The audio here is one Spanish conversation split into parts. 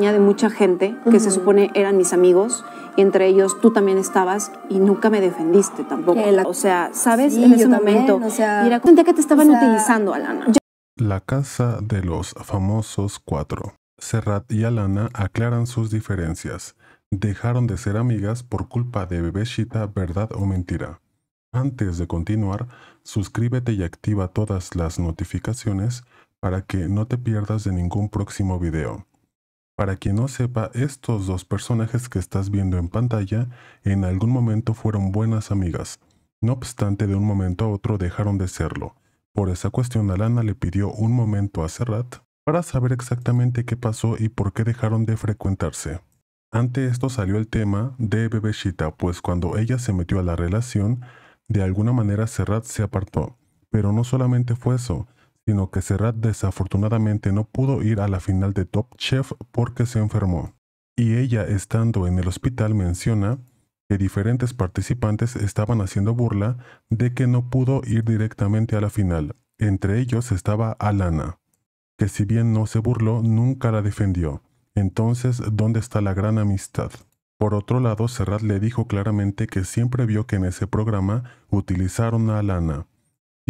de mucha gente que se supone eran mis amigos y entre ellos tú también estabas y nunca me defendiste tampoco. O sea, ¿sabes? en ese momento o sea, sentía que te estaban utilizando, Alana. La casa de los famosos cuatro. Serrat y Alana aclaran sus diferencias. Dejaron de ser amigas por culpa de Bebeshita, verdad o mentira. Antes de continuar, suscríbete y activa todas las notificaciones para que no te pierdas de ningún próximo video. Para quien no sepa, estos dos personajes que estás viendo en pantalla en algún momento fueron buenas amigas. No obstante, de un momento a otro dejaron de serlo. Por esa cuestión, Alana le pidió un momento a Serrat para saber exactamente qué pasó y por qué dejaron de frecuentarse. Ante esto salió el tema de Bebeshita, pues cuando ella se metió a la relación, de alguna manera Serrat se apartó. Pero no solamente fue eso, sino que Serrat desafortunadamente no pudo ir a la final de Top Chef porque se enfermó. Y ella estando en el hospital menciona que diferentes participantes estaban haciendo burla de que no pudo ir directamente a la final. Entre ellos estaba Alana, que si bien no se burló, nunca la defendió. Entonces, ¿dónde está la gran amistad? Por otro lado, Serrat le dijo claramente que siempre vio que en ese programa utilizaron a Alana,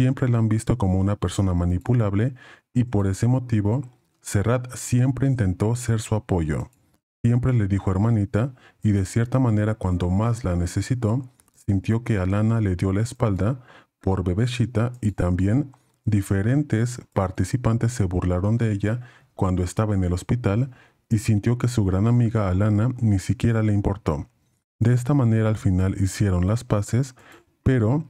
siempre la han visto como una persona manipulable y por ese motivo, Serrat siempre intentó ser su apoyo. Siempre le dijo hermanita y de cierta manera cuando más la necesitó, sintió que Alana le dio la espalda por bebecita y también diferentes participantes se burlaron de ella cuando estaba en el hospital y sintió que su gran amiga Alana ni siquiera le importó. De esta manera al final hicieron las paces, pero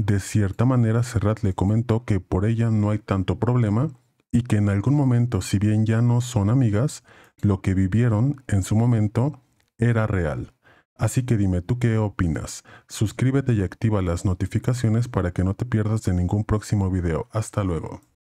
de cierta manera, Serrat le comentó que por ella no hay tanto problema y que en algún momento, si bien ya no son amigas, lo que vivieron en su momento era real. Así que dime tú qué opinas. Suscríbete y activa las notificaciones para que no te pierdas de ningún próximo video. Hasta luego.